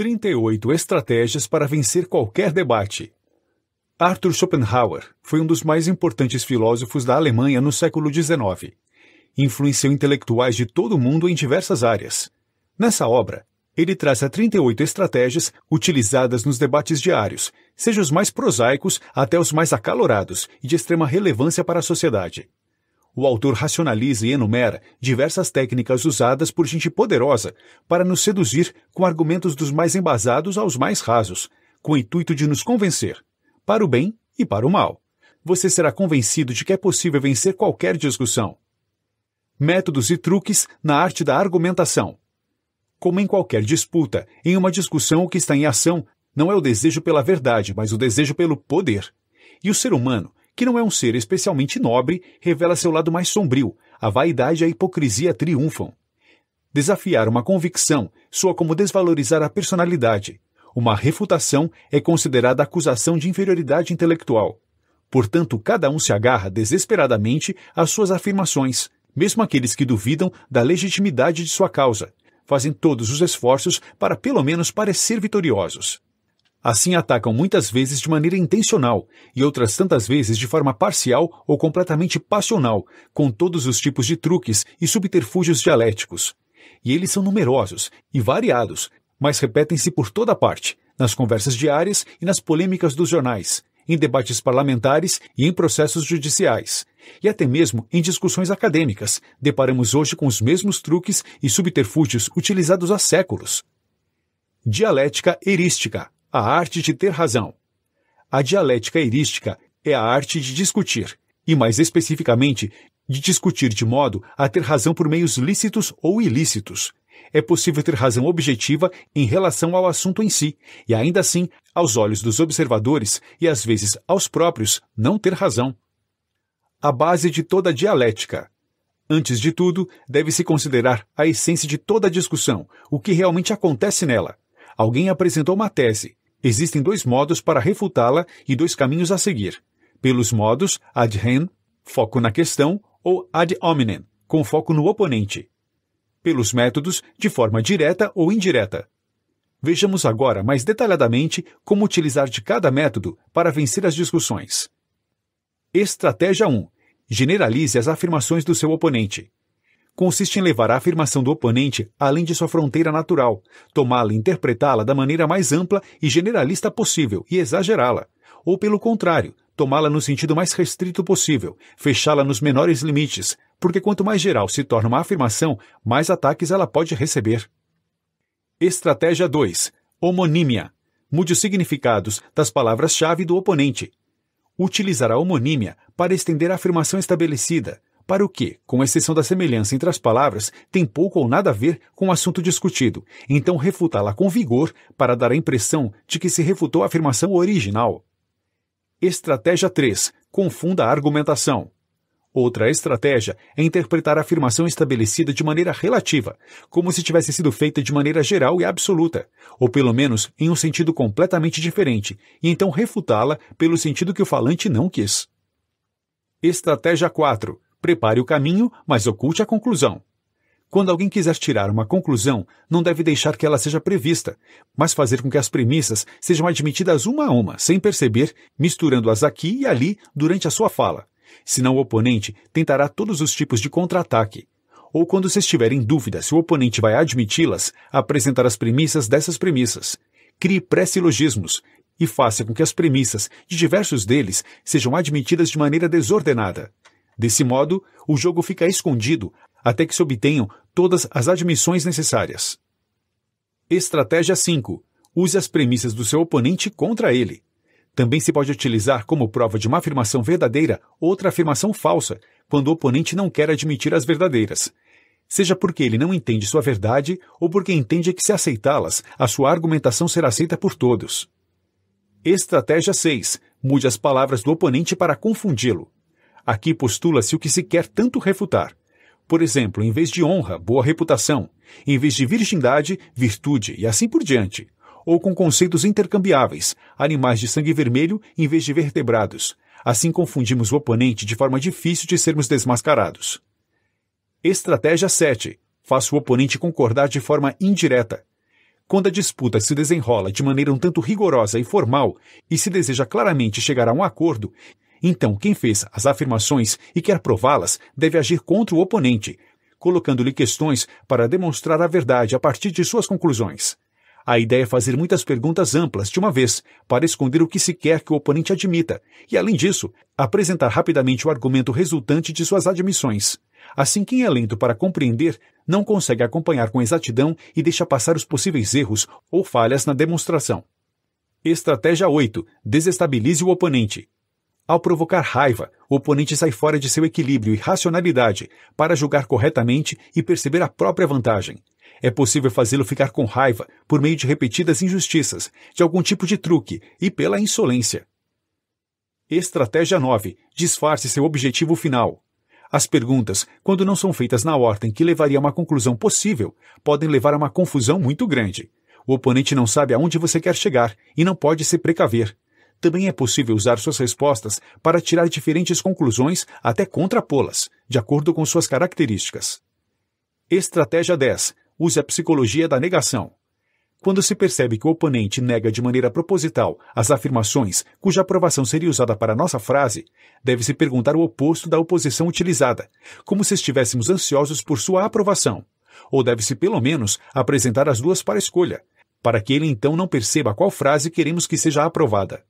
38 estratégias para vencer qualquer debate. Arthur Schopenhauer foi um dos mais importantes filósofos da Alemanha no século XIX. Influenciou intelectuais de todo o mundo em diversas áreas. Nessa obra, ele traça 38 estratégias utilizadas nos debates diários, seja os mais prosaicos até os mais acalorados e de extrema relevância para a sociedade o autor racionaliza e enumera diversas técnicas usadas por gente poderosa para nos seduzir com argumentos dos mais embasados aos mais rasos, com o intuito de nos convencer, para o bem e para o mal. Você será convencido de que é possível vencer qualquer discussão. Métodos e truques na arte da argumentação. Como em qualquer disputa, em uma discussão o que está em ação não é o desejo pela verdade, mas o desejo pelo poder. E o ser humano que não é um ser especialmente nobre, revela seu lado mais sombrio, a vaidade e a hipocrisia triunfam. Desafiar uma convicção soa como desvalorizar a personalidade. Uma refutação é considerada acusação de inferioridade intelectual. Portanto, cada um se agarra desesperadamente às suas afirmações, mesmo aqueles que duvidam da legitimidade de sua causa, fazem todos os esforços para pelo menos parecer vitoriosos. Assim atacam muitas vezes de maneira intencional e outras tantas vezes de forma parcial ou completamente passional, com todos os tipos de truques e subterfúgios dialéticos. E eles são numerosos e variados, mas repetem-se por toda parte, nas conversas diárias e nas polêmicas dos jornais, em debates parlamentares e em processos judiciais, e até mesmo em discussões acadêmicas, deparamos hoje com os mesmos truques e subterfúgios utilizados há séculos. Dialética erística a arte de ter razão. A dialética erística é a arte de discutir, e mais especificamente, de discutir de modo a ter razão por meios lícitos ou ilícitos. É possível ter razão objetiva em relação ao assunto em si, e ainda assim, aos olhos dos observadores e às vezes aos próprios, não ter razão. A base de toda dialética. Antes de tudo, deve-se considerar a essência de toda discussão, o que realmente acontece nela. Alguém apresentou uma tese, Existem dois modos para refutá-la e dois caminhos a seguir. Pelos modos ad hen, foco na questão, ou ad hominem, com foco no oponente. Pelos métodos, de forma direta ou indireta. Vejamos agora mais detalhadamente como utilizar de cada método para vencer as discussões. Estratégia 1. Generalize as afirmações do seu oponente consiste em levar a afirmação do oponente além de sua fronteira natural, tomá-la e interpretá-la da maneira mais ampla e generalista possível e exagerá-la, ou pelo contrário, tomá-la no sentido mais restrito possível, fechá-la nos menores limites, porque quanto mais geral se torna uma afirmação, mais ataques ela pode receber. Estratégia 2. Homonímia. Mude os significados das palavras-chave do oponente. Utilizar a homonímia para estender a afirmação estabelecida, para o que, com exceção da semelhança entre as palavras, tem pouco ou nada a ver com o assunto discutido, então refutá-la com vigor para dar a impressão de que se refutou a afirmação original. Estratégia 3. Confunda a argumentação. Outra estratégia é interpretar a afirmação estabelecida de maneira relativa, como se tivesse sido feita de maneira geral e absoluta, ou pelo menos em um sentido completamente diferente, e então refutá-la pelo sentido que o falante não quis. Estratégia 4. Prepare o caminho, mas oculte a conclusão. Quando alguém quiser tirar uma conclusão, não deve deixar que ela seja prevista, mas fazer com que as premissas sejam admitidas uma a uma, sem perceber, misturando-as aqui e ali durante a sua fala. Senão o oponente tentará todos os tipos de contra-ataque. Ou quando se estiver em dúvida se o oponente vai admiti-las, apresentar as premissas dessas premissas. Crie pré-silogismos e faça com que as premissas de diversos deles sejam admitidas de maneira desordenada. Desse modo, o jogo fica escondido até que se obtenham todas as admissões necessárias. Estratégia 5. Use as premissas do seu oponente contra ele. Também se pode utilizar como prova de uma afirmação verdadeira outra afirmação falsa, quando o oponente não quer admitir as verdadeiras. Seja porque ele não entende sua verdade ou porque entende que, se aceitá-las, a sua argumentação será aceita por todos. Estratégia 6. Mude as palavras do oponente para confundi-lo. Aqui postula-se o que se quer tanto refutar. Por exemplo, em vez de honra, boa reputação, em vez de virgindade, virtude e assim por diante. Ou com conceitos intercambiáveis, animais de sangue vermelho em vez de vertebrados. Assim confundimos o oponente de forma difícil de sermos desmascarados. Estratégia 7. Faça o oponente concordar de forma indireta. Quando a disputa se desenrola de maneira um tanto rigorosa e formal e se deseja claramente chegar a um acordo, então, quem fez as afirmações e quer prová-las deve agir contra o oponente, colocando-lhe questões para demonstrar a verdade a partir de suas conclusões. A ideia é fazer muitas perguntas amplas de uma vez, para esconder o que se quer que o oponente admita, e, além disso, apresentar rapidamente o argumento resultante de suas admissões. Assim, quem é lento para compreender não consegue acompanhar com exatidão e deixa passar os possíveis erros ou falhas na demonstração. Estratégia 8: Desestabilize o oponente. Ao provocar raiva, o oponente sai fora de seu equilíbrio e racionalidade para julgar corretamente e perceber a própria vantagem. É possível fazê-lo ficar com raiva por meio de repetidas injustiças, de algum tipo de truque e pela insolência. Estratégia 9. Disfarce seu objetivo final. As perguntas, quando não são feitas na ordem que levaria a uma conclusão possível, podem levar a uma confusão muito grande. O oponente não sabe aonde você quer chegar e não pode se precaver também é possível usar suas respostas para tirar diferentes conclusões até contrapô-las, de acordo com suas características. Estratégia 10. Use a psicologia da negação. Quando se percebe que o oponente nega de maneira proposital as afirmações cuja aprovação seria usada para nossa frase, deve-se perguntar o oposto da oposição utilizada, como se estivéssemos ansiosos por sua aprovação. Ou deve-se, pelo menos, apresentar as duas para escolha, para que ele então não perceba qual frase queremos que seja aprovada.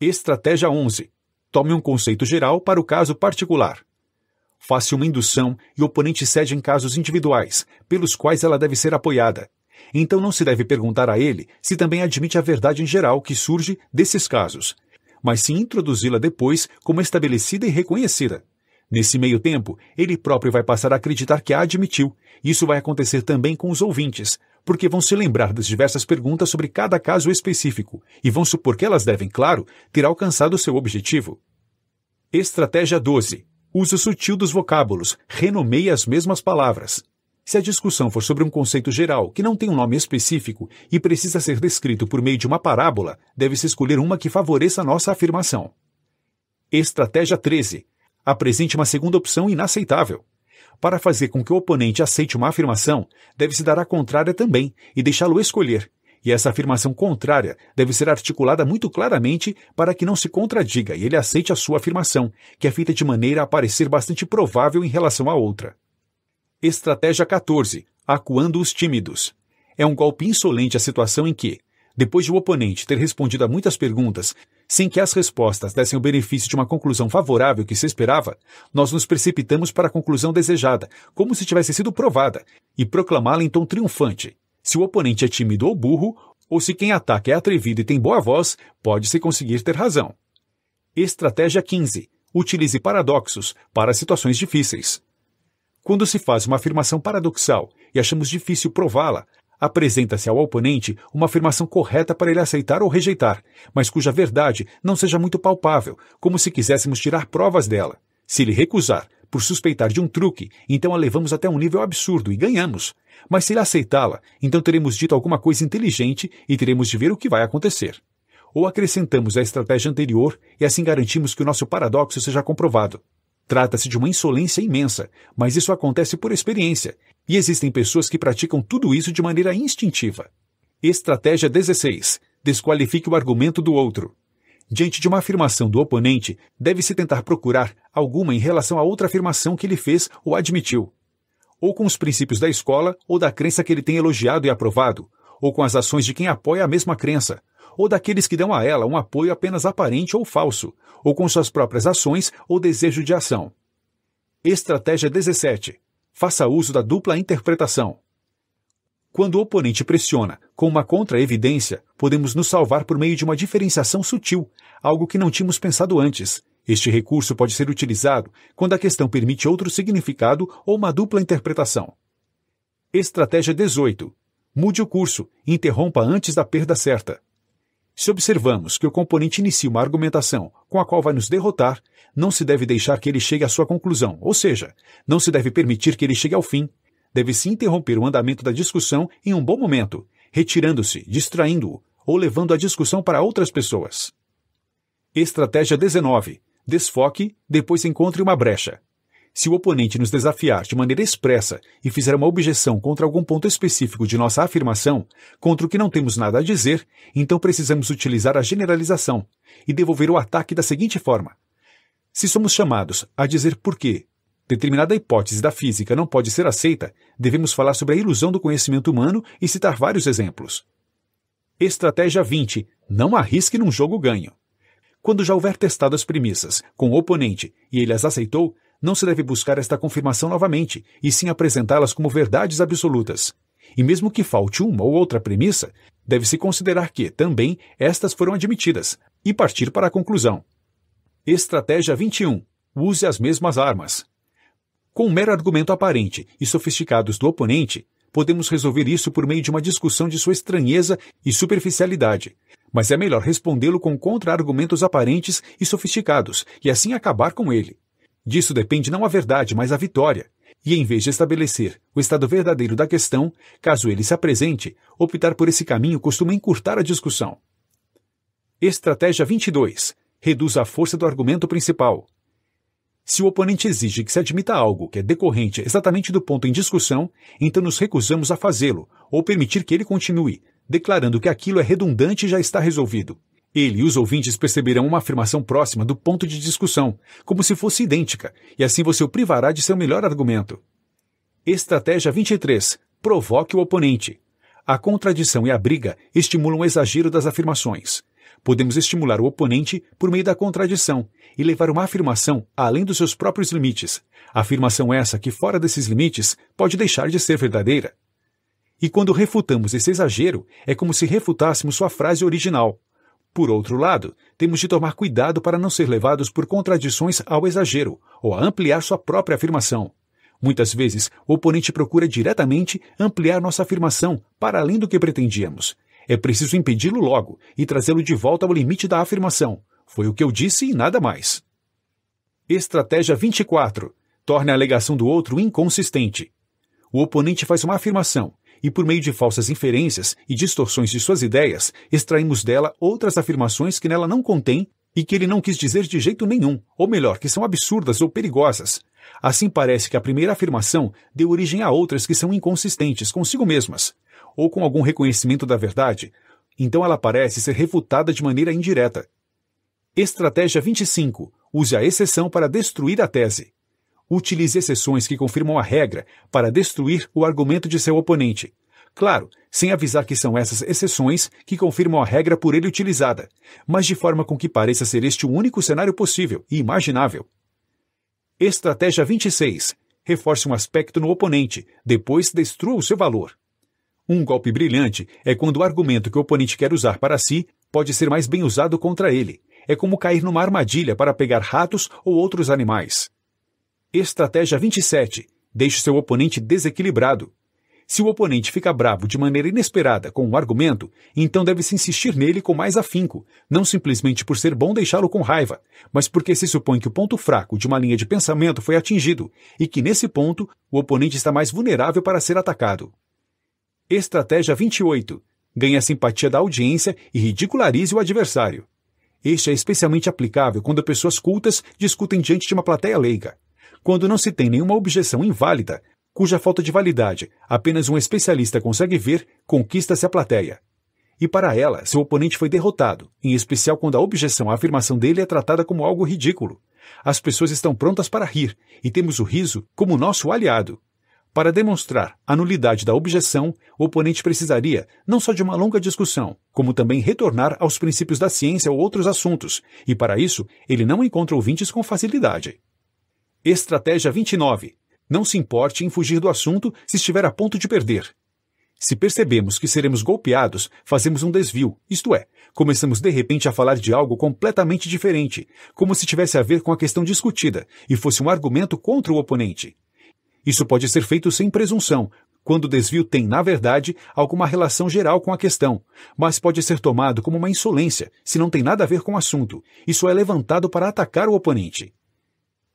Estratégia 11. Tome um conceito geral para o caso particular. Faça uma indução e o oponente cede em casos individuais, pelos quais ela deve ser apoiada. Então não se deve perguntar a ele se também admite a verdade em geral que surge desses casos, mas se introduzi-la depois como estabelecida e reconhecida. Nesse meio tempo, ele próprio vai passar a acreditar que a admitiu. Isso vai acontecer também com os ouvintes, porque vão se lembrar das diversas perguntas sobre cada caso específico e vão supor que elas devem, claro, ter alcançado seu objetivo. Estratégia 12. Uso sutil dos vocábulos. Renomeie as mesmas palavras. Se a discussão for sobre um conceito geral que não tem um nome específico e precisa ser descrito por meio de uma parábola, deve-se escolher uma que favoreça a nossa afirmação. Estratégia 13 apresente uma segunda opção inaceitável. Para fazer com que o oponente aceite uma afirmação, deve-se dar a contrária também e deixá-lo escolher. E essa afirmação contrária deve ser articulada muito claramente para que não se contradiga e ele aceite a sua afirmação, que é feita de maneira a parecer bastante provável em relação à outra. Estratégia 14. Acuando os tímidos. É um golpe insolente a situação em que, depois de o oponente ter respondido a muitas perguntas, sem que as respostas dessem o benefício de uma conclusão favorável que se esperava, nós nos precipitamos para a conclusão desejada, como se tivesse sido provada, e proclamá-la em tom triunfante. Se o oponente é tímido ou burro, ou se quem ataca é atrevido e tem boa voz, pode-se conseguir ter razão. Estratégia 15. Utilize paradoxos para situações difíceis. Quando se faz uma afirmação paradoxal e achamos difícil prová-la, apresenta-se ao oponente uma afirmação correta para ele aceitar ou rejeitar, mas cuja verdade não seja muito palpável, como se quiséssemos tirar provas dela. Se ele recusar, por suspeitar de um truque, então a levamos até um nível absurdo e ganhamos. Mas se ele aceitá-la, então teremos dito alguma coisa inteligente e teremos de ver o que vai acontecer. Ou acrescentamos a estratégia anterior e assim garantimos que o nosso paradoxo seja comprovado. Trata-se de uma insolência imensa, mas isso acontece por experiência, e existem pessoas que praticam tudo isso de maneira instintiva. Estratégia 16. Desqualifique o argumento do outro. Diante de uma afirmação do oponente, deve-se tentar procurar alguma em relação a outra afirmação que ele fez ou admitiu. Ou com os princípios da escola ou da crença que ele tem elogiado e aprovado, ou com as ações de quem apoia a mesma crença, ou daqueles que dão a ela um apoio apenas aparente ou falso, ou com suas próprias ações ou desejo de ação. Estratégia 17 faça uso da dupla interpretação. Quando o oponente pressiona com uma contra-evidência, podemos nos salvar por meio de uma diferenciação sutil, algo que não tínhamos pensado antes. Este recurso pode ser utilizado quando a questão permite outro significado ou uma dupla interpretação. Estratégia 18. Mude o curso, interrompa antes da perda certa. Se observamos que o componente inicia uma argumentação com a qual vai nos derrotar, não se deve deixar que ele chegue à sua conclusão, ou seja, não se deve permitir que ele chegue ao fim. Deve-se interromper o andamento da discussão em um bom momento, retirando-se, distraindo-o ou levando a discussão para outras pessoas. Estratégia 19. Desfoque, depois encontre uma brecha. Se o oponente nos desafiar de maneira expressa e fizer uma objeção contra algum ponto específico de nossa afirmação, contra o que não temos nada a dizer, então precisamos utilizar a generalização e devolver o ataque da seguinte forma: Se somos chamados a dizer por determinada hipótese da física não pode ser aceita, devemos falar sobre a ilusão do conhecimento humano e citar vários exemplos. Estratégia 20: Não arrisque num jogo ganho. Quando já houver testado as premissas com o oponente e ele as aceitou, não se deve buscar esta confirmação novamente, e sim apresentá-las como verdades absolutas. E mesmo que falte uma ou outra premissa, deve-se considerar que, também, estas foram admitidas, e partir para a conclusão. Estratégia 21. Use as mesmas armas. Com um mero argumento aparente e sofisticados do oponente, podemos resolver isso por meio de uma discussão de sua estranheza e superficialidade. Mas é melhor respondê-lo com contra-argumentos aparentes e sofisticados, e assim acabar com ele. Disso depende não a verdade, mas a vitória. E em vez de estabelecer o estado verdadeiro da questão, caso ele se apresente, optar por esse caminho costuma encurtar a discussão. Estratégia 22. Reduz a força do argumento principal. Se o oponente exige que se admita algo que é decorrente exatamente do ponto em discussão, então nos recusamos a fazê-lo ou permitir que ele continue, declarando que aquilo é redundante e já está resolvido. Ele e os ouvintes perceberão uma afirmação próxima do ponto de discussão, como se fosse idêntica, e assim você o privará de seu melhor argumento. Estratégia 23. Provoque o oponente. A contradição e a briga estimulam o exagero das afirmações. Podemos estimular o oponente por meio da contradição e levar uma afirmação além dos seus próprios limites. Afirmação essa que, fora desses limites, pode deixar de ser verdadeira. E quando refutamos esse exagero, é como se refutássemos sua frase original. Por outro lado, temos de tomar cuidado para não ser levados por contradições ao exagero ou a ampliar sua própria afirmação. Muitas vezes, o oponente procura diretamente ampliar nossa afirmação para além do que pretendíamos. É preciso impedi-lo logo e trazê-lo de volta ao limite da afirmação. Foi o que eu disse e nada mais. Estratégia 24. Torne a alegação do outro inconsistente. O oponente faz uma afirmação e por meio de falsas inferências e distorções de suas ideias, extraímos dela outras afirmações que nela não contém e que ele não quis dizer de jeito nenhum, ou melhor, que são absurdas ou perigosas. Assim parece que a primeira afirmação deu origem a outras que são inconsistentes consigo mesmas, ou com algum reconhecimento da verdade, então ela parece ser refutada de maneira indireta. Estratégia 25. Use a exceção para destruir a tese utilize exceções que confirmam a regra para destruir o argumento de seu oponente. Claro, sem avisar que são essas exceções que confirmam a regra por ele utilizada, mas de forma com que pareça ser este o único cenário possível e imaginável. Estratégia 26. Reforce um aspecto no oponente, depois destrua o seu valor. Um golpe brilhante é quando o argumento que o oponente quer usar para si pode ser mais bem usado contra ele. É como cair numa armadilha para pegar ratos ou outros animais. Estratégia 27. Deixe seu oponente desequilibrado. Se o oponente fica bravo de maneira inesperada com um argumento, então deve-se insistir nele com mais afinco, não simplesmente por ser bom deixá-lo com raiva, mas porque se supõe que o ponto fraco de uma linha de pensamento foi atingido e que nesse ponto o oponente está mais vulnerável para ser atacado. Estratégia 28. Ganhe a simpatia da audiência e ridicularize o adversário. Este é especialmente aplicável quando pessoas cultas discutem diante de uma plateia leiga quando não se tem nenhuma objeção inválida, cuja falta de validade apenas um especialista consegue ver, conquista-se a plateia. E para ela, seu oponente foi derrotado, em especial quando a objeção à afirmação dele é tratada como algo ridículo. As pessoas estão prontas para rir, e temos o riso como nosso aliado. Para demonstrar a nulidade da objeção, o oponente precisaria não só de uma longa discussão, como também retornar aos princípios da ciência ou outros assuntos, e para isso ele não encontra ouvintes com facilidade. Estratégia 29. Não se importe em fugir do assunto se estiver a ponto de perder. Se percebemos que seremos golpeados, fazemos um desvio, isto é, começamos de repente a falar de algo completamente diferente, como se tivesse a ver com a questão discutida e fosse um argumento contra o oponente. Isso pode ser feito sem presunção, quando o desvio tem, na verdade, alguma relação geral com a questão, mas pode ser tomado como uma insolência, se não tem nada a ver com o assunto. Isso é levantado para atacar o oponente.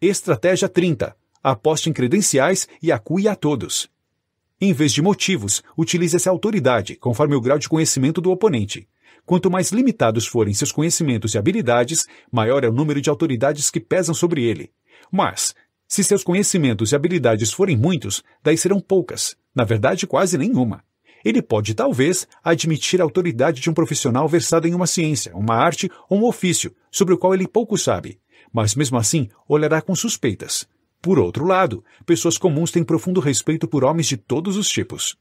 Estratégia 30. Aposte em credenciais e acue a todos. Em vez de motivos, utilize essa autoridade, conforme o grau de conhecimento do oponente. Quanto mais limitados forem seus conhecimentos e habilidades, maior é o número de autoridades que pesam sobre ele. Mas, se seus conhecimentos e habilidades forem muitos, daí serão poucas, na verdade, quase nenhuma. Ele pode, talvez, admitir a autoridade de um profissional versado em uma ciência, uma arte ou um ofício sobre o qual ele pouco sabe, mas mesmo assim olhará com suspeitas. Por outro lado, pessoas comuns têm profundo respeito por homens de todos os tipos.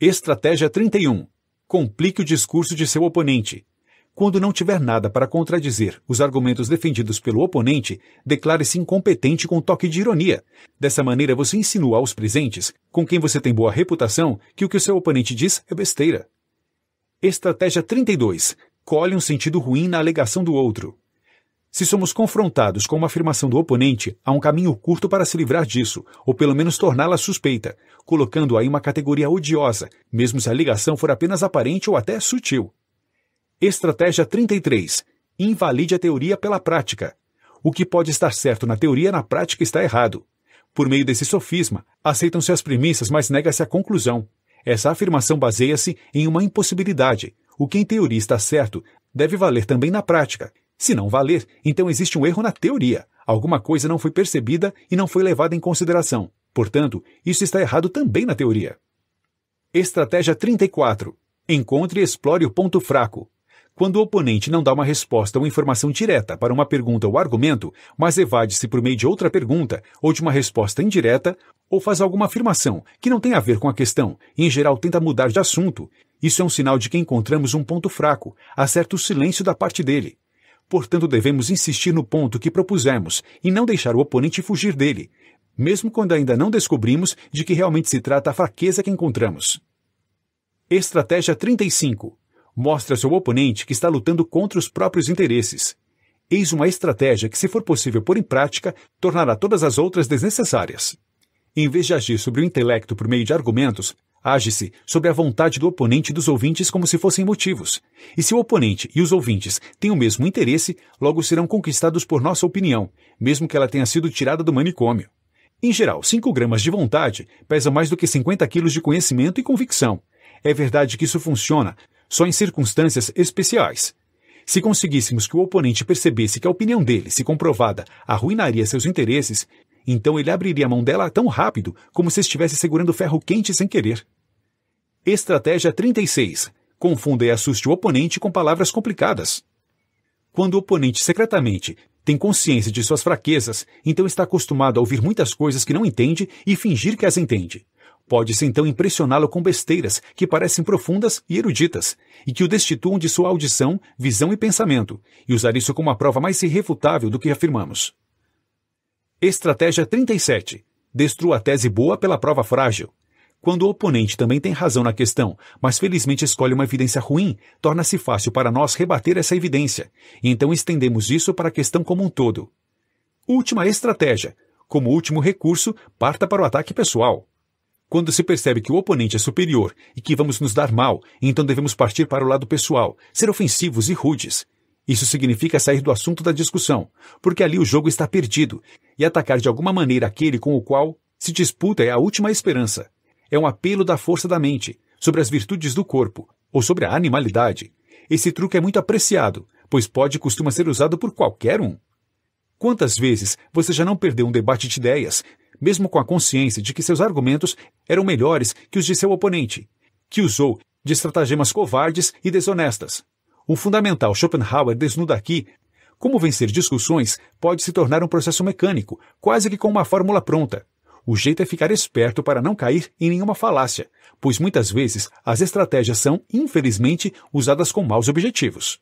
Estratégia 31. Complique o discurso de seu oponente. Quando não tiver nada para contradizer os argumentos defendidos pelo oponente, declare-se incompetente com um toque de ironia. Dessa maneira, você insinua aos presentes, com quem você tem boa reputação, que o que o seu oponente diz é besteira. Estratégia 32. Colhe um sentido ruim na alegação do outro. Se somos confrontados com uma afirmação do oponente, há um caminho curto para se livrar disso, ou pelo menos torná-la suspeita, colocando-a em uma categoria odiosa, mesmo se a ligação for apenas aparente ou até sutil. Estratégia 33. Invalide a teoria pela prática. O que pode estar certo na teoria, na prática está errado. Por meio desse sofisma, aceitam-se as premissas, mas nega-se a conclusão. Essa afirmação baseia-se em uma impossibilidade. O que em teoria está certo deve valer também na prática, se não valer, então existe um erro na teoria. Alguma coisa não foi percebida e não foi levada em consideração. Portanto, isso está errado também na teoria. Estratégia 34. Encontre e explore o ponto fraco. Quando o oponente não dá uma resposta ou informação direta para uma pergunta ou argumento, mas evade-se por meio de outra pergunta ou de uma resposta indireta, ou faz alguma afirmação que não tem a ver com a questão e, em geral, tenta mudar de assunto, isso é um sinal de que encontramos um ponto fraco, há certo silêncio da parte dele. Portanto, devemos insistir no ponto que propusemos e não deixar o oponente fugir dele, mesmo quando ainda não descobrimos de que realmente se trata a fraqueza que encontramos. Estratégia 35. Mostre ao seu oponente que está lutando contra os próprios interesses. Eis uma estratégia que, se for possível pôr em prática, tornará todas as outras desnecessárias. Em vez de agir sobre o intelecto por meio de argumentos, Age-se sobre a vontade do oponente e dos ouvintes como se fossem motivos. E se o oponente e os ouvintes têm o mesmo interesse, logo serão conquistados por nossa opinião, mesmo que ela tenha sido tirada do manicômio. Em geral, 5 gramas de vontade pesam mais do que 50 quilos de conhecimento e convicção. É verdade que isso funciona só em circunstâncias especiais. Se conseguíssemos que o oponente percebesse que a opinião dele, se comprovada, arruinaria seus interesses, então ele abriria a mão dela tão rápido como se estivesse segurando ferro quente sem querer. Estratégia 36. Confunda e assuste o oponente com palavras complicadas. Quando o oponente secretamente tem consciência de suas fraquezas, então está acostumado a ouvir muitas coisas que não entende e fingir que as entende. Pode-se então impressioná-lo com besteiras que parecem profundas e eruditas, e que o destituam de sua audição, visão e pensamento, e usar isso como a prova mais irrefutável do que afirmamos. Estratégia 37. Destrua a tese boa pela prova frágil. Quando o oponente também tem razão na questão, mas felizmente escolhe uma evidência ruim, torna-se fácil para nós rebater essa evidência, e então estendemos isso para a questão como um todo. Última estratégia. Como último recurso, parta para o ataque pessoal. Quando se percebe que o oponente é superior e que vamos nos dar mal, então devemos partir para o lado pessoal, ser ofensivos e rudes. Isso significa sair do assunto da discussão, porque ali o jogo está perdido, e atacar de alguma maneira aquele com o qual se disputa é a última esperança. É um apelo da força da mente, sobre as virtudes do corpo, ou sobre a animalidade. Esse truque é muito apreciado, pois pode e costuma ser usado por qualquer um. Quantas vezes você já não perdeu um debate de ideias, mesmo com a consciência de que seus argumentos eram melhores que os de seu oponente, que usou de estratagemas covardes e desonestas? Um fundamental Schopenhauer desnuda aqui como vencer discussões pode se tornar um processo mecânico, quase que com uma fórmula pronta. O jeito é ficar esperto para não cair em nenhuma falácia, pois muitas vezes as estratégias são, infelizmente, usadas com maus objetivos.